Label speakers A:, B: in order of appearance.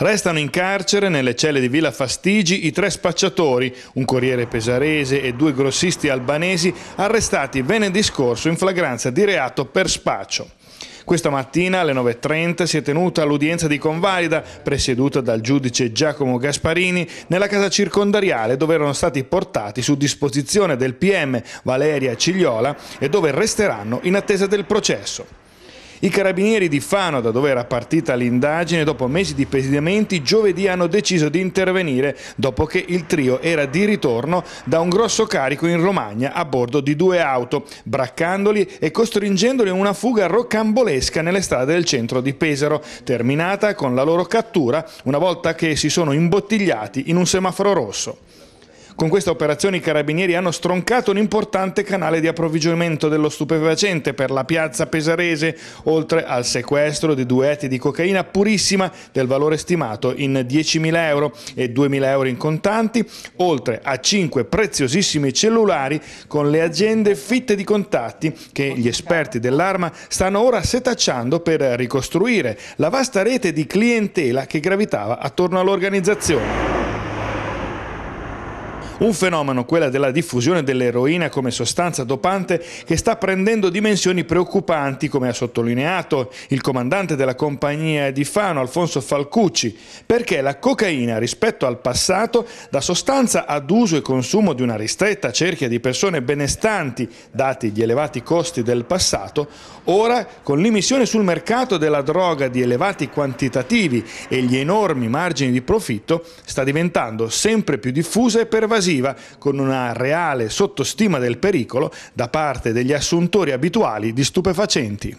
A: Restano in carcere nelle celle di Villa Fastigi i tre spacciatori, un corriere pesarese e due grossisti albanesi arrestati venerdì scorso in flagranza di reato per spaccio. Questa mattina alle 9.30 si è tenuta l'udienza di convalida presieduta dal giudice Giacomo Gasparini nella casa circondariale dove erano stati portati su disposizione del PM Valeria Cigliola e dove resteranno in attesa del processo. I carabinieri di Fano, da dove era partita l'indagine, dopo mesi di pedinamenti, giovedì hanno deciso di intervenire dopo che il trio era di ritorno da un grosso carico in Romagna a bordo di due auto, braccandoli e costringendoli a una fuga rocambolesca nelle strade del centro di Pesaro, terminata con la loro cattura una volta che si sono imbottigliati in un semaforo rosso. Con questa operazione i carabinieri hanno stroncato un importante canale di approvvigionamento dello stupefacente per la piazza pesarese, oltre al sequestro di due etti di cocaina purissima del valore stimato in 10.000 euro e 2.000 euro in contanti, oltre a cinque preziosissimi cellulari con le aziende fitte di contatti che gli esperti dell'arma stanno ora setacciando per ricostruire la vasta rete di clientela che gravitava attorno all'organizzazione. Un fenomeno, quella della diffusione dell'eroina come sostanza dopante, che sta prendendo dimensioni preoccupanti, come ha sottolineato il comandante della compagnia di Fano, Alfonso Falcucci, perché la cocaina rispetto al passato, da sostanza ad uso e consumo di una ristretta cerchia di persone benestanti, dati gli elevati costi del passato, ora con l'immissione sul mercato della droga di elevati quantitativi e gli enormi margini di profitto, sta diventando sempre più diffusa e pervasiva invasiva con una reale sottostima del pericolo da parte degli assuntori abituali di stupefacenti.